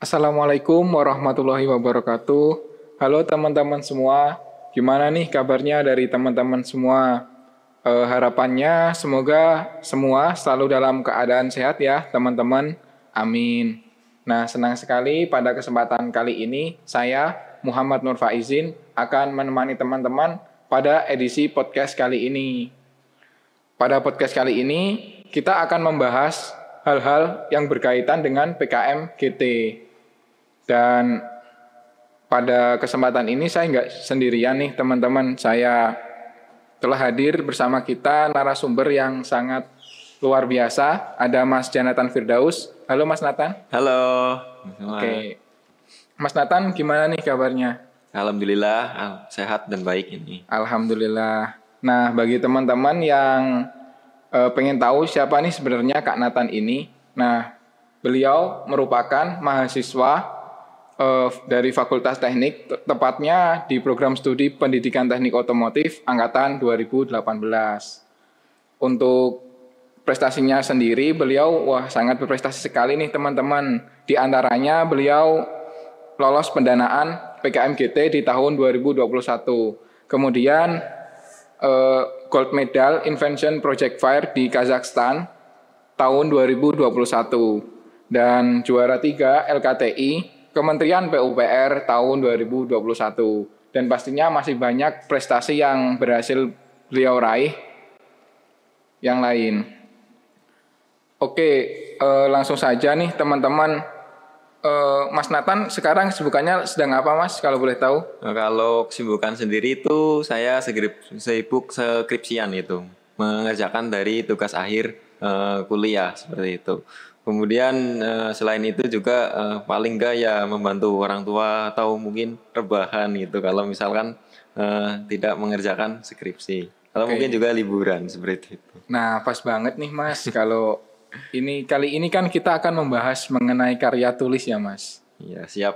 Assalamualaikum warahmatullahi wabarakatuh. Halo teman-teman semua, gimana nih kabarnya dari teman-teman semua? E, harapannya semoga semua selalu dalam keadaan sehat ya teman-teman. Amin. Nah senang sekali pada kesempatan kali ini saya Muhammad Nur Faizin akan menemani teman-teman pada edisi podcast kali ini. Pada podcast kali ini kita akan membahas hal-hal yang berkaitan dengan PKM GT. Dan pada kesempatan ini saya nggak sendirian nih teman-teman. Saya telah hadir bersama kita narasumber yang sangat luar biasa. Ada Mas Janatan Firdaus. Halo Mas Nathan. Halo. Oke. Mas Nathan, gimana nih kabarnya? Alhamdulillah, sehat dan baik ini. Alhamdulillah. Nah, bagi teman-teman yang eh, pengen tahu siapa nih sebenarnya Kak Nathan ini, nah, beliau merupakan mahasiswa uh, dari Fakultas Teknik, te tepatnya di program studi Pendidikan Teknik Otomotif angkatan 2018. Untuk prestasinya sendiri, beliau wah sangat berprestasi sekali nih teman-teman. Di antaranya beliau lolos pendanaan PKMGT di tahun 2021. Kemudian uh, gold medal Invention Project Fire di Kazakhstan tahun 2021 dan juara tiga LKTI Kementerian PUPR tahun 2021 dan pastinya masih banyak prestasi yang berhasil beliau raih yang lain. Oke, eh, langsung saja nih teman-teman. Eh, mas Nathan sekarang kesibukannya sedang apa Mas kalau boleh tahu? Nah, kalau kesibukan sendiri itu saya segrip, sibuk skripsian itu mengerjakan dari tugas akhir eh, kuliah seperti itu. Kemudian uh, selain itu juga uh, paling enggak ya membantu orang tua atau mungkin rebahan gitu kalau misalkan uh, tidak mengerjakan skripsi. Kalau okay. mungkin juga liburan seperti itu. Nah, pas banget nih Mas kalau ini kali ini kan kita akan membahas mengenai karya tulis ya Mas. Iya, siap.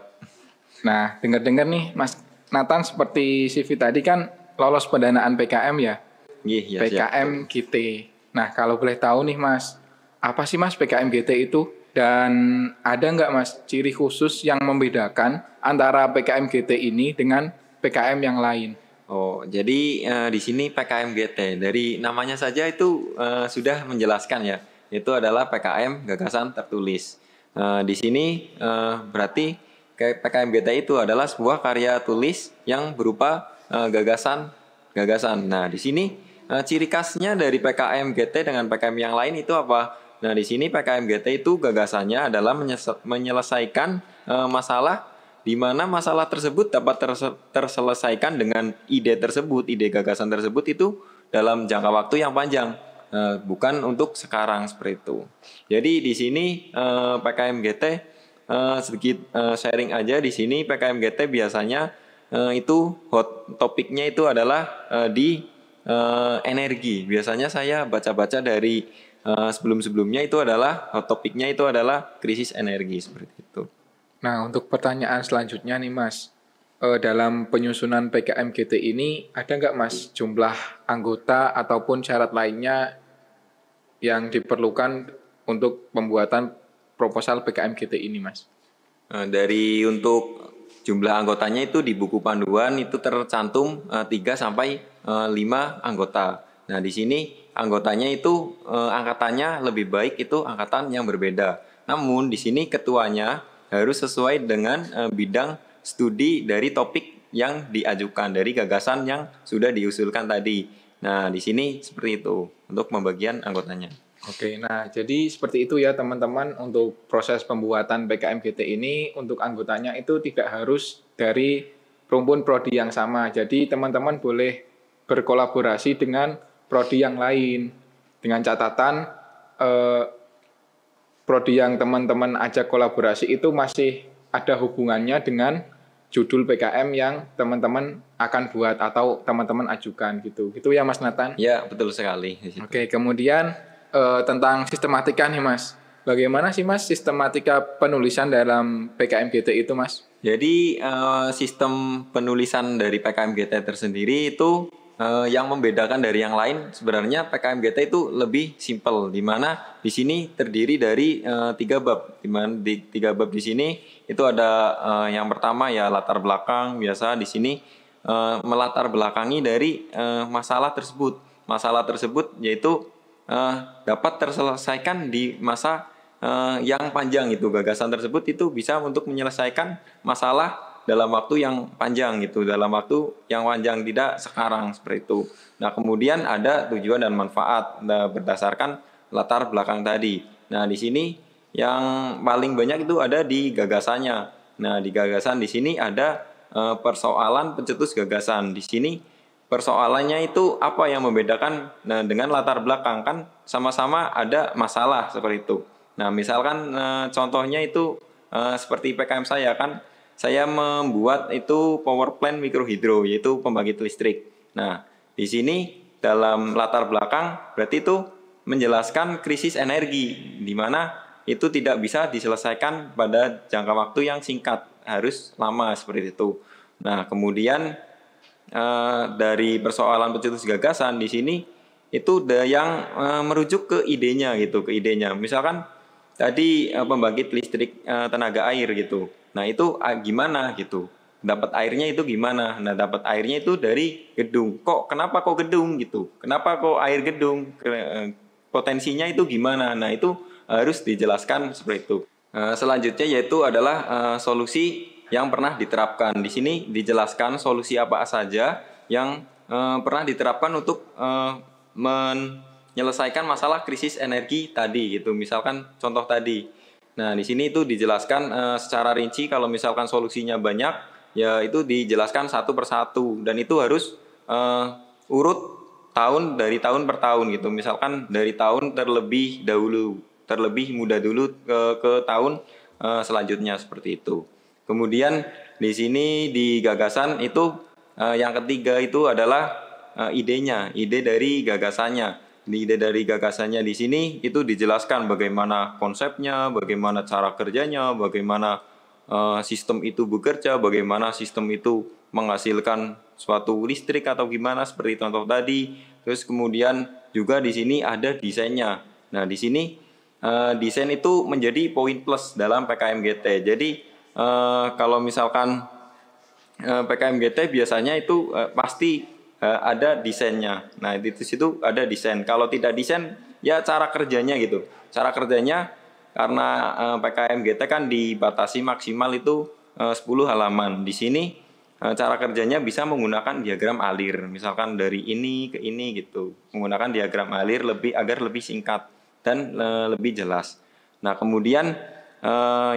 Nah, dengar-dengar nih Mas Nathan seperti CV tadi kan lolos pendanaan PKM ya? Iya, yeah, PKM siap. GT. Nah, kalau boleh tahu nih Mas, apa sih Mas PKMGT itu? Dan ada nggak Mas ciri khusus yang membedakan antara PKMGT ini dengan PKM yang lain? Oh, jadi uh, di sini PKMGT dari namanya saja itu uh, sudah menjelaskan ya. Itu adalah PKM gagasan tertulis. Uh, di sini uh, berarti PKMGT itu adalah sebuah karya tulis yang berupa gagasan gagasan. Nah, di sini uh, ciri khasnya dari PKMGT dengan PKM yang lain itu apa? Nah, di sini PKMGT itu gagasannya adalah menyelesaikan uh, masalah di mana masalah tersebut dapat terse terselesaikan dengan ide tersebut, ide gagasan tersebut itu dalam jangka waktu yang panjang, uh, bukan untuk sekarang seperti itu. Jadi di sini uh, eh, PKMGT uh, sedikit uh, sharing aja di sini PKMGT biasanya uh, itu hot topiknya itu adalah uh, di uh, energi. Biasanya saya baca-baca dari Eh, sebelum-sebelumnya itu adalah topiknya itu adalah krisis energi seperti itu. Nah, untuk pertanyaan selanjutnya nih Mas, eh, dalam penyusunan PKMGT ini ada nggak Mas jumlah anggota ataupun syarat lainnya yang diperlukan untuk pembuatan proposal PKMGT ini Mas? Eh, dari untuk jumlah anggotanya itu di buku panduan itu tercantum tiga 3 sampai lima 5 anggota. Nah, di sini anggotanya itu eh, angkatannya lebih baik itu angkatan yang berbeda. Namun di sini ketuanya harus sesuai dengan eh, bidang studi dari topik yang diajukan dari gagasan yang sudah diusulkan tadi. Nah, di sini seperti itu untuk pembagian anggotanya. Oke, nah jadi seperti itu ya teman-teman untuk proses pembuatan PKMGT ini untuk anggotanya itu tidak harus dari rumpun prodi yang sama. Jadi teman-teman boleh berkolaborasi dengan prodi yang lain dengan catatan eh, prodi yang teman-teman ajak kolaborasi itu masih ada hubungannya dengan judul PKM yang teman-teman akan buat atau teman-teman ajukan gitu. Gitu ya Mas Nathan? Ya, betul sekali. Oke, kemudian eh, tentang sistematika nih Mas. Bagaimana sih Mas sistematika penulisan dalam PKM GT itu Mas? Jadi eh, sistem penulisan dari PKM GT tersendiri itu Uh, yang membedakan dari yang lain sebenarnya PKMGT itu lebih simpel di mana di sini terdiri dari uh, tiga bab di mana di tiga bab di sini itu ada uh, yang pertama ya latar belakang biasa di sini uh, melatar belakangi dari uh, masalah tersebut masalah tersebut yaitu uh, dapat terselesaikan di masa uh, yang panjang itu gagasan tersebut itu bisa untuk menyelesaikan masalah dalam waktu yang panjang gitu, dalam waktu yang panjang tidak sekarang seperti itu. Nah, kemudian ada tujuan dan manfaat nah, berdasarkan latar belakang tadi. Nah, di sini yang paling banyak itu ada di gagasannya. Nah, di gagasan di sini ada e, persoalan pencetus gagasan. Di sini persoalannya itu apa yang membedakan nah, dengan latar belakang kan sama-sama ada masalah seperti itu. Nah, misalkan e, contohnya itu e, seperti PKM saya kan saya membuat itu power plant mikrohidro yaitu pembangkit listrik. Nah, di sini dalam latar belakang berarti itu menjelaskan krisis energi di mana itu tidak bisa diselesaikan pada jangka waktu yang singkat, harus lama seperti itu. Nah, kemudian eh, dari persoalan pencetus gagasan di sini itu ada yang eh, merujuk ke idenya gitu, ke idenya. Misalkan tadi eh, pembangkit listrik eh, tenaga air gitu Nah itu ah, gimana gitu? Dapat airnya itu gimana? Nah dapat airnya itu dari gedung. Kok kenapa kok gedung gitu? Kenapa kok air gedung? Eh, potensinya itu gimana? Nah itu harus dijelaskan seperti itu. Eh, selanjutnya yaitu adalah eh, solusi yang pernah diterapkan. Di sini dijelaskan solusi apa saja yang pernah diterapkan untuk menyelesaikan masalah krisis energi tadi gitu. Misalkan contoh tadi Nah, di sini itu dijelaskan e, secara rinci kalau misalkan solusinya banyak, ya itu dijelaskan satu persatu dan itu harus e, urut tahun dari tahun per tahun gitu. Misalkan dari tahun terlebih dahulu, terlebih muda dulu ke ke tahun e, selanjutnya seperti itu. Kemudian di sini di gagasan itu e, yang ketiga itu adalah e, idenya, ide dari gagasannya ide dari gagasannya di sini itu dijelaskan bagaimana konsepnya, bagaimana cara kerjanya, bagaimana uh, sistem itu bekerja, bagaimana sistem itu menghasilkan suatu listrik atau gimana seperti contoh tadi. Terus kemudian juga di sini ada desainnya. Nah, di sini uh, desain itu menjadi poin plus dalam PKMGT. Jadi uh, kalau misalkan uh, PKMGT biasanya itu uh, pasti Eh, ada desainnya. Nah, di situ ada desain. Kalau tidak desain, ya cara kerjanya gitu. Cara kerjanya karena eh, PKM GT kan dibatasi maksimal itu eh, uh, 10 halaman. Di sini cara kerjanya bisa menggunakan diagram alir. Misalkan dari ini ke ini gitu. Menggunakan diagram alir lebih agar lebih singkat dan lebih jelas. Nah, kemudian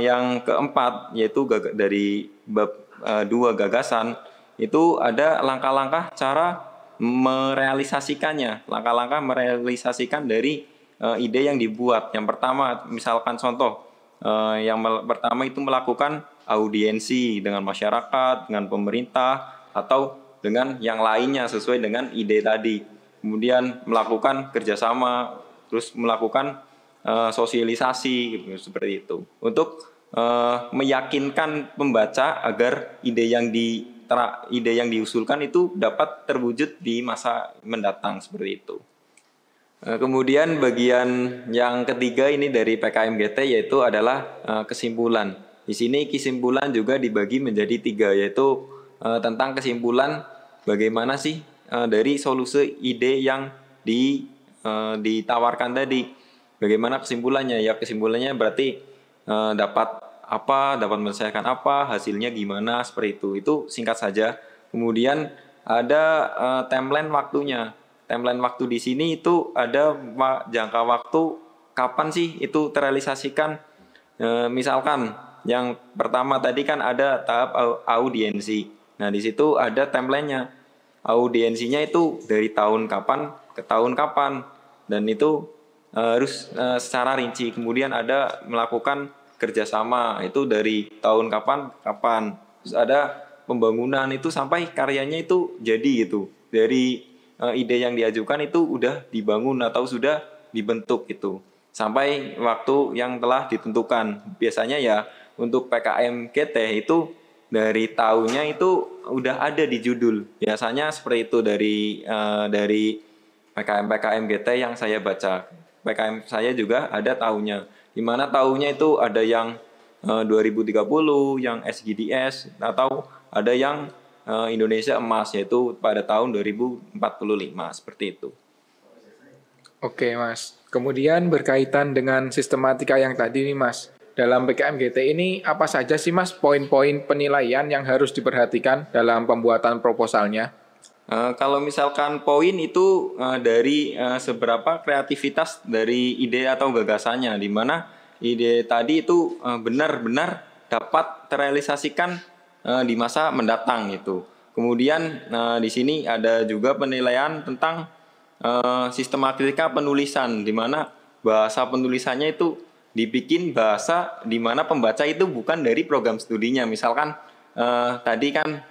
yang keempat yaitu dari bab dua gagasan itu ada langkah-langkah cara merealisasikannya, langkah-langkah merealisasikan dari uh, ide yang dibuat. Yang pertama, misalkan contoh, uh, yang pertama itu melakukan audiensi dengan masyarakat, dengan pemerintah, atau dengan yang lainnya sesuai dengan ide tadi. Kemudian melakukan kerjasama, terus melakukan uh, sosialisasi gitu, seperti itu untuk uh, meyakinkan pembaca agar ide yang di tra, ide yang diusulkan itu dapat terwujud di masa mendatang seperti itu. Eh, kemudian bagian yang ketiga ini dari PKMGT yaitu adalah eh, kesimpulan. Di sini kesimpulan juga dibagi menjadi tiga yaitu eh, tentang kesimpulan bagaimana sih dari solusi ide yang di ditawarkan tadi. Bagaimana kesimpulannya? Ya kesimpulannya berarti dapat apa, dapat menyelesaikan apa, hasilnya gimana, seperti itu. Itu singkat saja. Kemudian ada uh, timeline waktunya. Timeline waktu di sini itu ada jangka waktu kapan sih itu terrealisasikan. E, misalkan yang pertama tadi kan ada tahap audiensi. Nah, di situ ada timelinenya. Audiensinya itu dari tahun kapan ke tahun kapan dan itu e, harus e, secara rinci. Kemudian ada melakukan kerjasama itu dari tahun kapan kapan terus ada pembangunan itu sampai karyanya itu jadi gitu dari uh, ide yang diajukan itu udah dibangun atau sudah dibentuk itu sampai waktu yang telah ditentukan biasanya ya untuk PKM KT itu dari tahunnya itu udah ada di judul biasanya seperti itu dari uh, dari PKM PKM GT yang saya baca PKM saya juga ada tahunnya Dimana tahunnya itu ada yang eh, uh, 2030, yang SGDS, atau ada yang uh, Indonesia emas, yaitu pada tahun 2045, seperti itu. Oke mas, kemudian berkaitan dengan sistematika yang tadi nih mas, dalam PKMGT ini apa saja sih mas poin-poin penilaian yang harus diperhatikan dalam pembuatan proposalnya? Eh, kalau misalkan poin itu uh, dari uh, seberapa kreativitas dari ide atau gagasannya, di mana ide tadi itu benar-benar dapat terrealisasikan di masa mendatang itu. Kemudian di sini ada juga penilaian tentang sistematika penulisan, di mana bahasa penulisannya itu dibikin bahasa di mana pembaca itu bukan dari program studinya. Misalkan tadi kan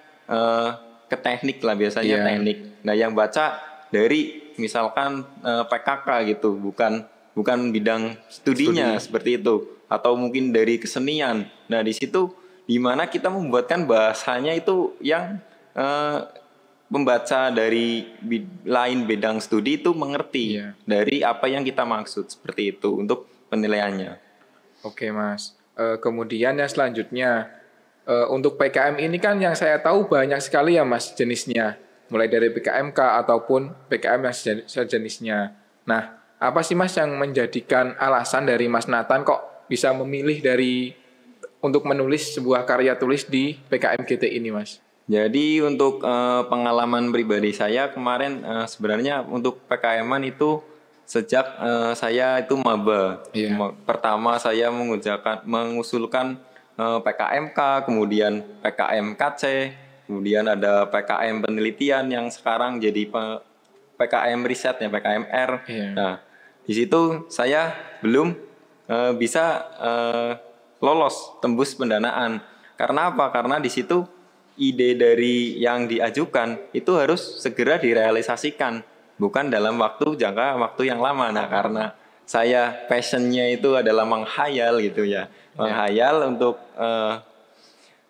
ke teknik lah biasanya yeah. teknik. Nah yang baca dari misalkan uh, eh, PKK gitu, bukan bukan bidang studinya Studi. seperti itu, atau mungkin dari kesenian. Nah di situ dimana kita membuatkan bahasanya itu yang uh, pembaca dari bid lain bidang studi itu mengerti yeah. dari apa yang kita maksud seperti itu untuk penilaiannya. Oke okay, mas. Uh, kemudian yang selanjutnya Eh, untuk PKM ini kan yang saya tahu banyak sekali ya Mas jenisnya, mulai dari PKMK ataupun PKM yang sejenisnya. Nah, apa sih Mas yang menjadikan alasan dari Mas Nathan kok bisa memilih dari untuk menulis sebuah karya tulis di PKM GT ini Mas? Jadi untuk uh, pengalaman pribadi saya kemarin uh, sebenarnya untuk pkm itu sejak uh, saya itu maba. Yeah. Pertama saya mengusulkan Eh, PKMK, kemudian PKMKC, kemudian ada PKM penelitian yang sekarang jadi PKM riset PKMR. Iya. Nah, di situ saya belum uh, bisa uh, lolos tembus pendanaan. Karena apa? Karena di situ ide dari yang diajukan itu harus segera direalisasikan, bukan dalam waktu jangka waktu yang lama. Nah, karena saya passionnya itu adalah menghayal gitu ya, yeah. menghayal untuk uh,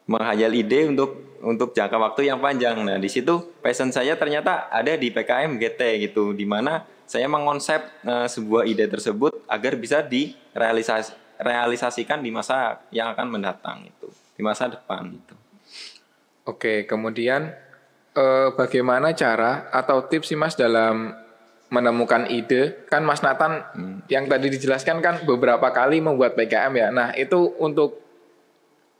menghayal ide untuk untuk jangka waktu yang panjang. Nah di situ passion saya ternyata ada di PKM GT gitu, di mana saya mengonsep uh, sebuah ide tersebut agar bisa direalisasikan di masa yang akan mendatang itu, di masa depan itu. Oke, kemudian uh, bagaimana cara atau tips sih Mas dalam menemukan ide kan Mas Nathan hmm. yang tadi dijelaskan kan beberapa kali membuat PKM ya. Nah, itu untuk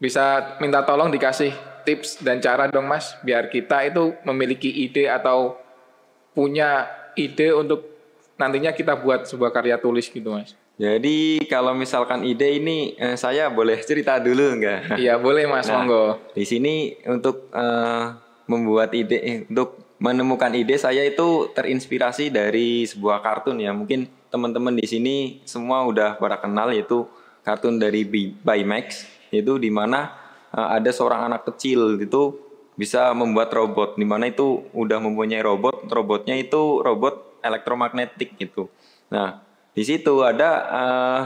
bisa minta tolong dikasih tips dan cara dong Mas biar kita itu memiliki ide atau punya ide untuk nantinya kita buat sebuah karya tulis gitu Mas. Jadi kalau misalkan ide ini eh, saya boleh cerita dulu enggak? Iya boleh Mas, nah, monggo. Di sini untuk eh, membuat ide eh, untuk menemukan ide saya itu terinspirasi dari sebuah kartun ya. Mungkin teman-teman di sini semua udah pada kenal yaitu kartun dari by Max yaitu di mana uh, ada seorang anak kecil itu bisa membuat robot di mana itu udah mempunyai robot, robotnya itu robot elektromagnetik gitu. Nah, di situ ada uh,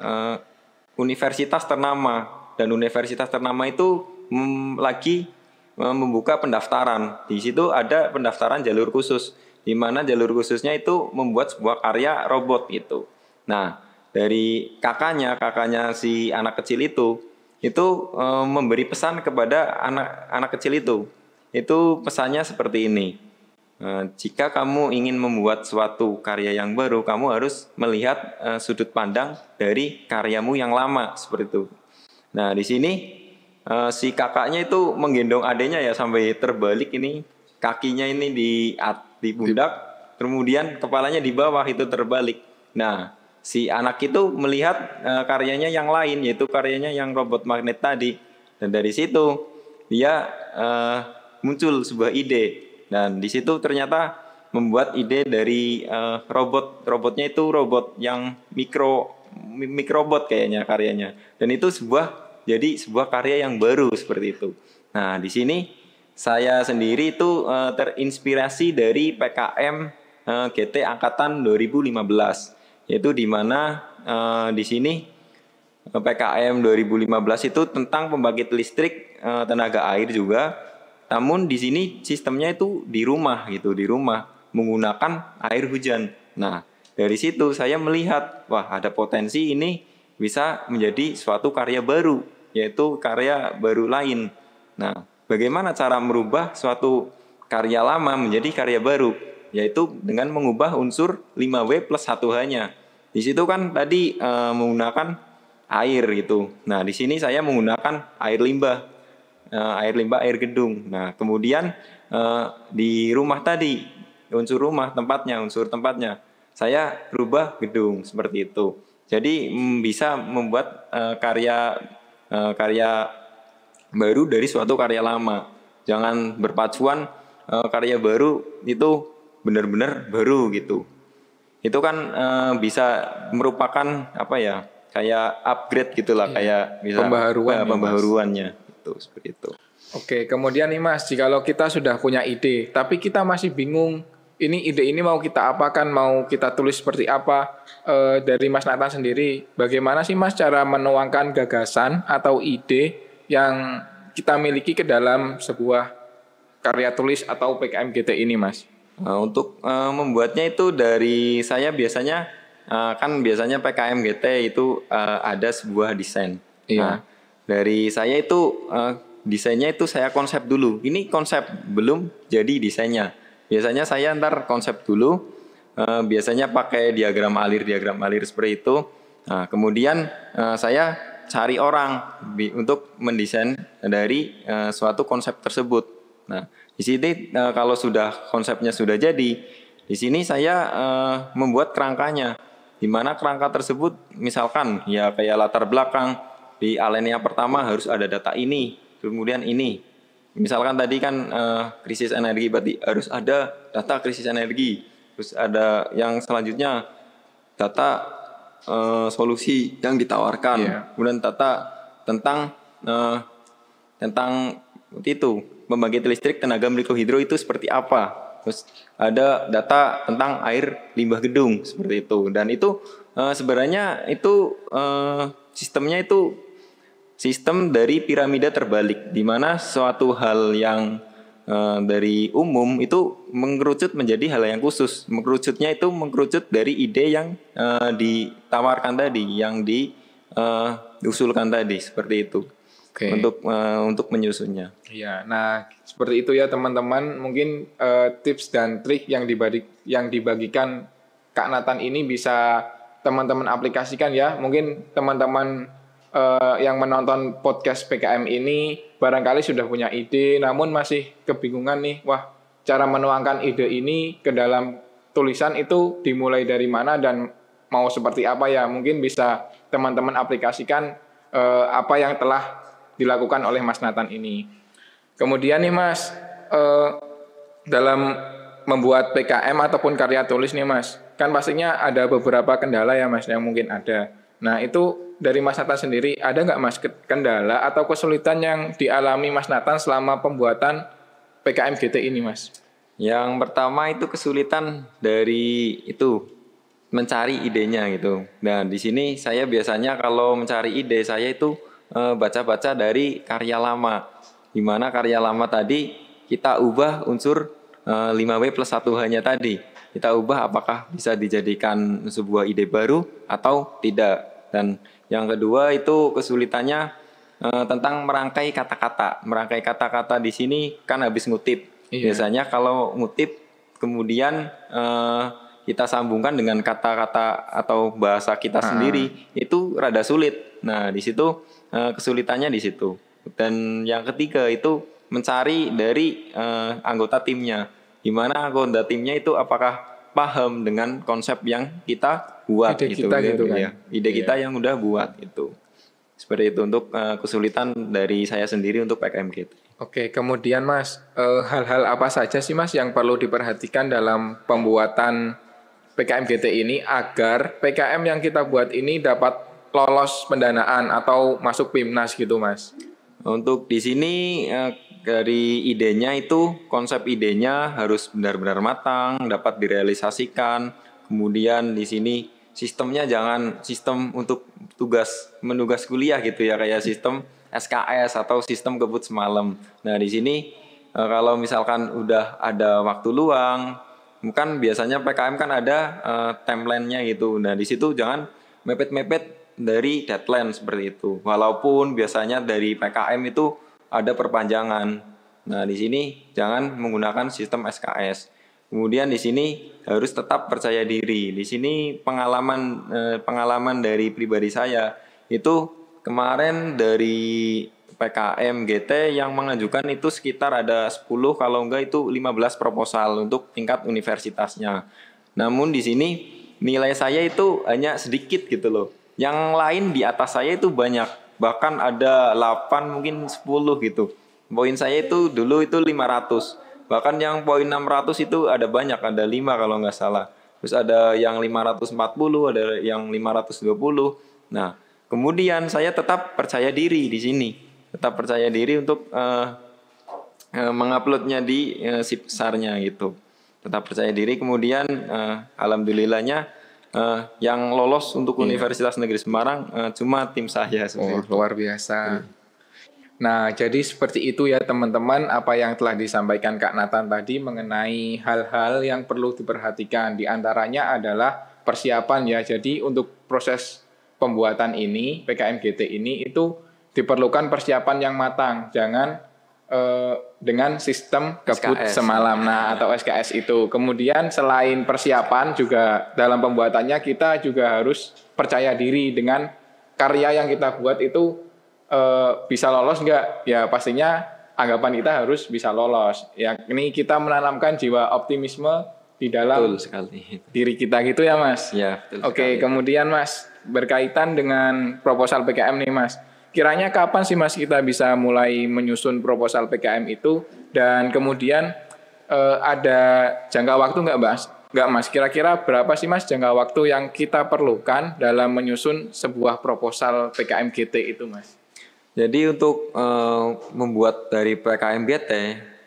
uh, universitas ternama dan universitas ternama itu mm, lagi membuka pendaftaran. Di situ ada pendaftaran jalur khusus, di mana jalur khususnya itu membuat sebuah karya robot gitu. Nah, dari kakaknya, kakaknya si anak kecil itu, itu e, memberi pesan kepada anak anak kecil itu. Itu pesannya seperti ini. E, jika kamu ingin membuat suatu karya yang baru, kamu harus melihat e, sudut pandang dari karyamu yang lama seperti itu. Nah, di sini Eh, si kakaknya itu menggendong adiknya ya sampai terbalik ini kakinya ini di di pundak kemudian kepalanya di bawah itu terbalik nah si anak itu melihat uh, karyanya yang lain yaitu karyanya yang robot magnet tadi dan dari situ dia uh, muncul sebuah ide dan di situ ternyata membuat ide dari uh, robot robotnya itu robot yang mikro mikrobot kayaknya karyanya dan itu sebuah jadi sebuah karya yang baru seperti itu. Nah, di sini saya sendiri itu uh, terinspirasi dari PKM uh, eh, GT angkatan 2015 yaitu di mana uh, di sini PKM 2015 itu tentang pembangkit listrik uh, tenaga air juga. Namun di sini sistemnya itu di rumah gitu, di rumah menggunakan air hujan. Nah, dari situ saya melihat wah ada potensi ini bisa menjadi suatu karya baru yaitu karya baru lain. Nah, bagaimana cara merubah suatu karya lama menjadi karya baru? Yaitu dengan mengubah unsur 5W plus 1H-nya. Di situ kan tadi e, menggunakan air gitu. Nah, di sini saya menggunakan air limbah. E, air limbah air gedung. Nah, kemudian e, di rumah tadi unsur rumah tempatnya, unsur tempatnya. Saya rubah gedung seperti itu. Jadi mm, bisa membuat e, karya Eh, karya baru dari suatu karya lama. Jangan berpacuan eh, karya baru itu benar-benar baru gitu. Itu kan eh, bisa merupakan apa ya? kayak upgrade gitulah iya. kayak bisa pembaharuan ya, pembaharuannya itu seperti itu. Oke, kemudian nih Mas, jikalau kita sudah punya ide tapi kita masih bingung ini ide ini mau kita apakan, mau kita tulis seperti apa e, dari Mas Nathan sendiri. Bagaimana sih Mas cara menuangkan gagasan atau ide yang kita miliki ke dalam sebuah karya tulis atau PKMGT ini, Mas? Nah, untuk e, membuatnya itu dari saya biasanya e, kan biasanya PKMGT itu e, ada sebuah desain. Iya. Nah, dari saya itu e, desainnya itu saya konsep dulu. Ini konsep belum jadi desainnya. Biasanya saya ntar konsep dulu, eh, biasanya pakai diagram alir, diagram alir seperti itu. Nah, kemudian eh, saya cari orang bi untuk mendesain dari eh, suatu konsep tersebut. Nah, di sini eh, kalau sudah konsepnya sudah jadi, di sini saya eh, membuat kerangkanya. Di mana kerangka tersebut misalkan ya kayak latar belakang di alenia pertama harus ada data ini, kemudian ini, misalkan tadi kan uh, krisis energi berarti harus ada data krisis energi terus ada yang selanjutnya data uh, solusi yang ditawarkan yeah. kemudian data tentang uh, tentang itu pembangkit listrik tenaga mikrohidro itu seperti apa terus ada data tentang air limbah gedung seperti itu dan itu uh, sebenarnya itu uh, sistemnya itu sistem dari piramida terbalik, di mana suatu hal yang uh, dari umum itu mengerucut menjadi hal yang khusus. Mengerucutnya itu mengerucut dari ide yang uh, ditawarkan tadi, yang di uh, diusulkan tadi seperti itu. Okay. Untuk uh, untuk menyusunnya. Iya. Nah, seperti itu ya teman-teman. Mungkin uh, tips dan trik yang dibagi yang dibagikan Kak Nathan ini bisa teman-teman aplikasikan ya. Mungkin teman-teman uh, yang menonton podcast PKM ini barangkali sudah punya ide namun masih kebingungan nih wah cara menuangkan ide ini ke dalam tulisan itu dimulai dari mana dan mau seperti apa ya mungkin bisa teman-teman aplikasikan uh, apa yang telah dilakukan oleh Mas Nathan ini. Kemudian nih Mas uh, dalam membuat PKM ataupun karya tulis nih Mas kan pastinya ada beberapa kendala ya Mas yang mungkin ada. Nah itu dari Mas Nathan sendiri ada nggak Mas kendala atau kesulitan yang dialami Mas Nathan selama pembuatan PKM GT ini Mas? Yang pertama itu kesulitan dari itu mencari idenya gitu. Nah di sini saya biasanya kalau mencari ide saya itu eh, baca-baca e, dari karya lama. Di mana karya lama tadi kita ubah unsur e, eh, 5W plus 1 hanya tadi. Kita ubah apakah bisa dijadikan sebuah ide baru atau tidak. Dan yang kedua itu kesulitannya e, tentang merangkai kata-kata. Merangkai kata-kata di sini kan habis ngutip. Iya. Biasanya kalau ngutip kemudian e, kita sambungkan dengan kata-kata atau bahasa kita sendiri itu rada sulit. Nah, di situ e, kesulitannya di situ. Dan yang ketiga itu mencari dari uh, anggota timnya. Gimana anggota timnya itu apakah paham dengan konsep yang kita buat ide gitu, kita ya, gitu kan. Ya. Ide yeah. kita yang udah buat itu Seperti itu untuk uh, kesulitan dari saya sendiri untuk PKM gitu. Oke, kemudian Mas, eh, hal-hal uh, apa saja sih Mas yang perlu diperhatikan dalam pembuatan PKM GT ini agar PKM yang kita buat ini dapat lolos pendanaan atau masuk PIMNAS gitu, Mas? Untuk di sini uh, dari idenya itu konsep idenya harus benar-benar matang, dapat direalisasikan. Kemudian di sini sistemnya jangan sistem untuk tugas menugas kuliah gitu ya kayak sistem SKS atau sistem kebut semalam. Nah di sini e, kalau misalkan udah ada waktu luang, kan biasanya PKM kan ada uh, timelinenya gitu. Nah di situ jangan mepet-mepet dari deadline seperti itu. Walaupun biasanya dari PKM itu ada perpanjangan. Nah di sini jangan menggunakan sistem SKS. Kemudian di sini harus tetap percaya diri. Di sini pengalaman eh, pengalaman dari pribadi saya itu kemarin dari PKM GT yang mengajukan itu sekitar ada 10 kalau enggak itu 15 proposal untuk tingkat universitasnya. Namun di sini nilai saya itu hanya sedikit gitu loh. Yang lain di atas saya itu banyak. Bahkan ada 8 mungkin 10 gitu. Poin saya itu dulu itu 500 Bahkan yang poin 600 itu ada banyak, ada 5 kalau nggak salah. Terus ada yang 540, ada yang 520. Nah, kemudian saya tetap percaya diri di sini. Tetap percaya diri untuk uh, uh, menguploadnya di uh, si besarnya gitu. Tetap percaya diri, kemudian uh, alhamdulillahnya uh, yang lolos untuk iya. Universitas Negeri Semarang uh, cuma tim saya. Oh, luar biasa. Iya. Nah, jadi seperti itu ya teman-teman apa yang telah disampaikan Kak Nathan tadi mengenai hal-hal yang perlu diperhatikan. Di antaranya adalah persiapan ya. Jadi untuk proses pembuatan ini, PKMGT ini itu diperlukan persiapan yang matang. Jangan eh, dengan sistem kebut SKS. semalam nah iya. atau SKS itu. Kemudian selain persiapan juga dalam pembuatannya kita juga harus percaya diri dengan karya yang kita buat itu Eh, bisa lolos nggak? Ya pastinya anggapan kita harus bisa lolos. Ya ini kita menanamkan jiwa optimisme di dalam betul sekali. diri kita gitu ya mas. Ya. Betul Oke sekali. kemudian mas berkaitan dengan proposal PKM nih mas. Kiranya kapan sih mas kita bisa mulai menyusun proposal PKM itu dan kemudian uh, ada jangka waktu nggak mas? Nggak mas. Kira-kira berapa sih mas jangka waktu yang kita perlukan dalam menyusun sebuah proposal PKM GT itu mas? Jadi untuk uh, membuat dari PKMBT,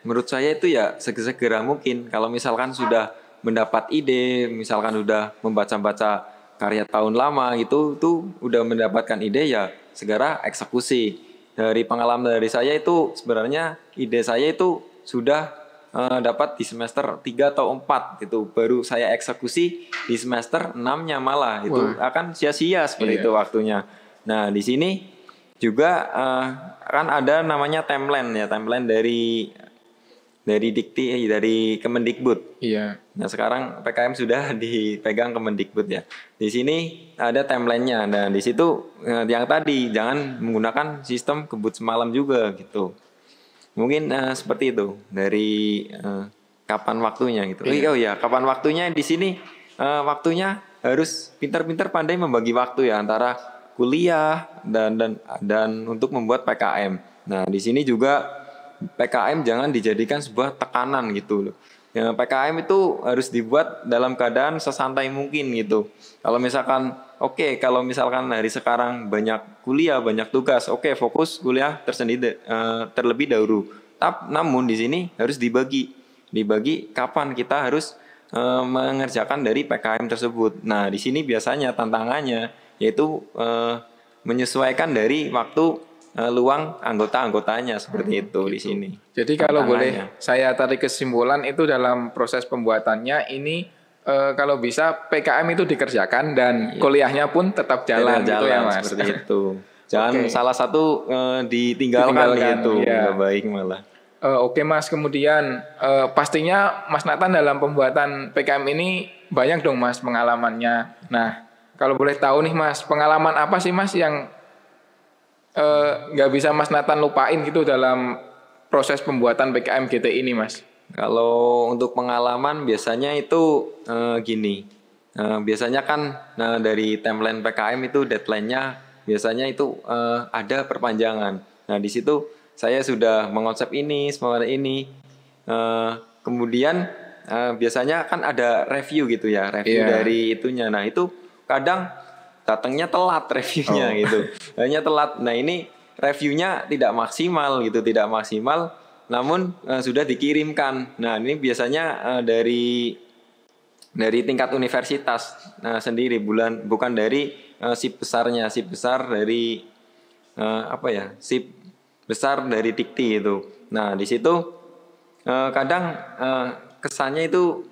menurut saya itu ya segera mungkin. Kalau misalkan sudah mendapat ide, misalkan sudah membaca-baca karya tahun lama gitu, itu udah mendapatkan ide ya segera eksekusi. Dari pengalaman dari saya itu sebenarnya ide saya itu sudah uh, dapat di semester 3 atau 4 gitu. Baru saya eksekusi di semester 6-nya malah itu Wah. akan sia-sia seperti iya. itu waktunya. Nah, di sini juga uh, kan ada namanya timeline ya, timeline dari dari dikti eh, dari Kemendikbud. Iya. Nah sekarang PKM sudah dipegang Kemendikbud ya. Di sini ada timelinenya. Nah di situ eh, yang tadi jangan menggunakan sistem kebut semalam juga gitu. Mungkin uh, seperti itu dari uh, kapan waktunya gitu. Iya. Oh iya kapan waktunya di sini uh, waktunya harus pintar-pintar pandai membagi waktu ya antara kuliah dan dan dan untuk membuat PKM. Nah, di sini juga PKM jangan dijadikan sebuah tekanan gitu loh. Ya, PKM itu harus dibuat dalam keadaan sesantai mungkin gitu. Kalau misalkan oke, okay, kalau misalkan hari sekarang banyak kuliah, banyak tugas, oke okay, fokus kuliah tersendiri uh, terlebih dahulu. Tap, namun di sini harus dibagi. Dibagi kapan kita harus uh, mengerjakan dari PKM tersebut. Nah, di sini biasanya tantangannya yaitu uh, menyesuaikan dari waktu uh, luang anggota-anggotanya seperti hmm, itu gitu. di sini. Jadi kalau boleh saya tarik kesimpulan itu dalam proses pembuatannya ini uh, kalau bisa PKM itu dikerjakan dan iya. kuliahnya pun tetap jalan, Jalan jalan gitu ya Mas. Seperti itu. Jangan okay. salah satu uh, ditinggalkan, ditinggalkan gitu, iya. baik malah. Uh, Oke okay, Mas, kemudian uh, pastinya Mas Nathan dalam pembuatan PKM ini banyak dong Mas pengalamannya. Nah, kalau boleh tahu nih Mas, pengalaman apa sih Mas yang eh, nggak uh, bisa Mas Nathan lupain gitu dalam proses pembuatan PKM GT ini Mas? Kalau untuk pengalaman biasanya itu uh, gini, uh, biasanya kan nah, dari timeline PKM itu deadline-nya biasanya itu uh, ada perpanjangan. Nah di situ saya sudah mengonsep ini, semuanya ini, uh, kemudian uh, biasanya kan ada review gitu ya, review yeah. dari itunya. Nah, itu kadang datangnya telat reviewnya oh. gitu hanya telat nah ini reviewnya tidak maksimal gitu tidak maksimal namun uh, sudah dikirimkan nah ini biasanya uh, dari dari tingkat universitas uh, sendiri bulan bukan dari uh, sip besarnya sip besar dari uh, apa ya sip besar dari dikti itu nah di situ uh, kadang uh, kesannya itu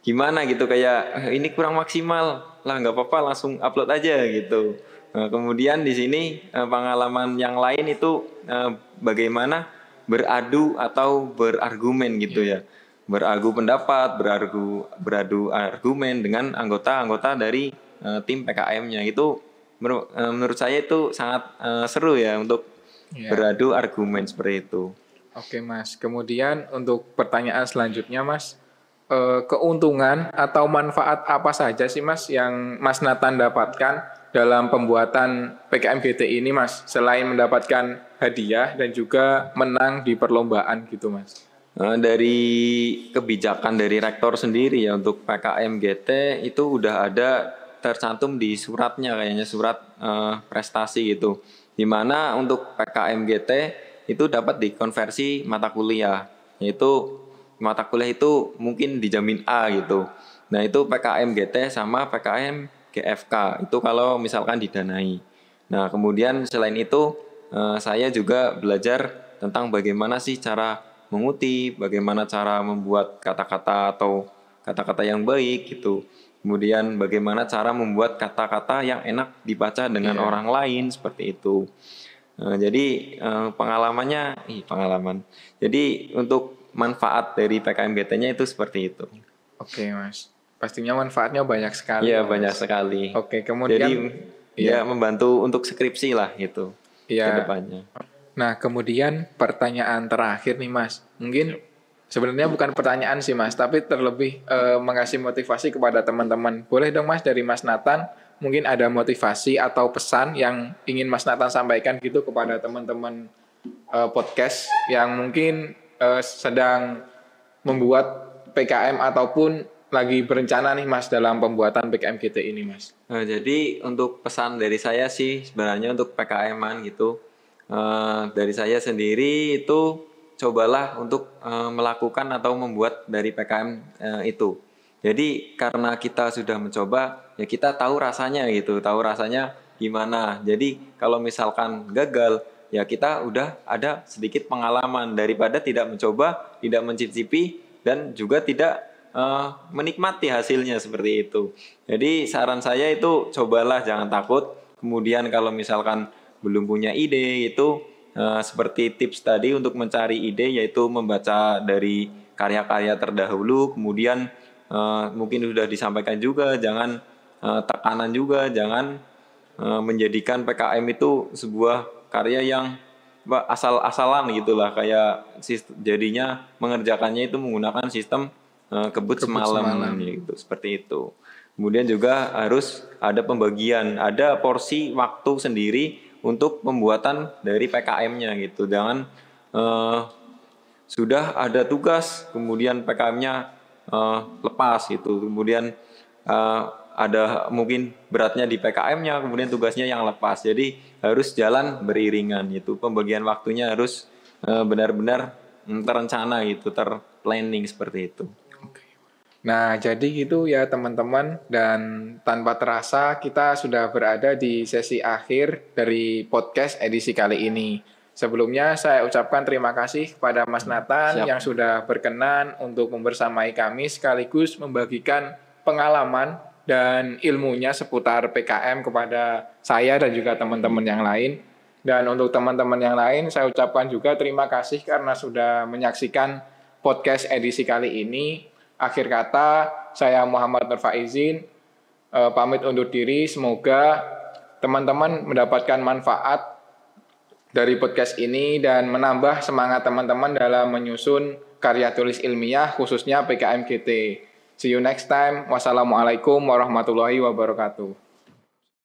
gimana gitu kayak ini kurang maksimal lah nggak apa-apa langsung upload aja gitu. Nah, kemudian di sini eh, pengalaman yang lain itu eh, bagaimana beradu atau berargumen gitu ya. Berargu pendapat, berargu beradu argumen dengan anggota-anggota dari eh, tim PKM-nya itu menurut saya itu sangat seru ya untuk ya. beradu argumen seperti itu. Oke, Mas. Kemudian untuk pertanyaan selanjutnya, Mas Eh, keuntungan atau manfaat apa saja sih Mas yang Mas Nathan dapatkan dalam pembuatan PKMGT ini Mas selain mendapatkan hadiah dan juga menang di perlombaan gitu Mas? Eh, dari kebijakan dari rektor sendiri ya untuk PKMGT itu udah ada tercantum di suratnya kayaknya surat eh, prestasi gitu dimana untuk PKMGT itu dapat dikonversi mata kuliah yaitu mata kuliah itu mungkin dijamin A gitu. Nah itu PKM GT sama PKM GFK itu kalau misalkan didanai. Nah kemudian selain itu eh, saya juga belajar tentang bagaimana sih cara mengutip, bagaimana cara membuat kata-kata atau kata-kata yang baik gitu. Kemudian bagaimana cara membuat kata-kata yang enak dibaca dengan yeah. orang lain seperti itu. Nah, jadi eh, pengalamannya, ih pengalaman. Jadi untuk manfaat dari pkmbt nya itu seperti itu. Oke, okay, Mas. Pastinya manfaatnya banyak sekali. Iya, banyak sekali. Oke, okay, kemudian Jadi ya, ya membantu untuk skripsi lah gitu iya. ke kedepannya. Nah, kemudian pertanyaan terakhir nih, Mas. Mungkin iya. sebenarnya bukan pertanyaan sih, Mas, tapi terlebih eh, mengasih motivasi kepada teman-teman. Boleh dong, Mas, dari Mas Nathan, mungkin ada motivasi atau pesan yang ingin Mas Nathan sampaikan gitu kepada teman-teman eh, podcast yang mungkin Eh, sedang membuat PKM ataupun lagi berencana nih Mas dalam pembuatan PKM GT ini Mas? Nah, jadi untuk pesan dari saya sih sebenarnya untuk PKM-an gitu uh, dari saya sendiri itu cobalah untuk uh, melakukan atau membuat dari PKM uh, itu. Jadi karena kita sudah mencoba ya kita tahu rasanya gitu, tahu rasanya gimana. Jadi kalau misalkan gagal ya kita udah ada sedikit pengalaman daripada tidak mencoba, tidak mencicipi dan juga tidak uh, menikmati hasilnya seperti itu. Jadi saran saya itu cobalah jangan takut. Kemudian kalau misalkan belum punya ide itu uh, eh, seperti tips tadi untuk mencari ide yaitu membaca dari karya-karya terdahulu, kemudian uh, mungkin sudah disampaikan juga jangan uh, tekanan juga, jangan menjadikan PKM itu sebuah karya yang asal-asalan gitulah kayak jadinya mengerjakannya itu menggunakan sistem uh, kebut, kebut semalam, semalam gitu seperti itu. Kemudian juga harus ada pembagian, ada porsi waktu sendiri untuk pembuatan dari PKM-nya gitu. Jangan uh, sudah ada tugas kemudian PKM-nya uh, eh, lepas gitu. Kemudian uh, ada mungkin beratnya di PKM-nya, kemudian tugasnya yang lepas. Jadi harus jalan beriringan itu pembagian waktunya harus eh, benar-benar terencana gitu, terplanning seperti itu. Nah, jadi gitu ya teman-teman dan tanpa terasa kita sudah berada di sesi akhir dari podcast edisi kali ini. Sebelumnya saya ucapkan terima kasih kepada Mas hmm, Nathan Siap. yang sudah berkenan untuk membersamai kami sekaligus membagikan pengalaman dan ilmunya seputar PKM kepada saya dan juga teman-teman yang lain. Dan untuk teman-teman yang lain, saya ucapkan juga terima kasih karena sudah menyaksikan podcast edisi kali ini. Akhir kata, saya Muhammad Nur Faizin, eh, pamit undur diri. Semoga teman-teman mendapatkan manfaat dari podcast ini dan menambah semangat teman-teman dalam menyusun karya tulis ilmiah khususnya PKM PKMGT. See you next time. Wassalamualaikum warahmatullahi wabarakatuh.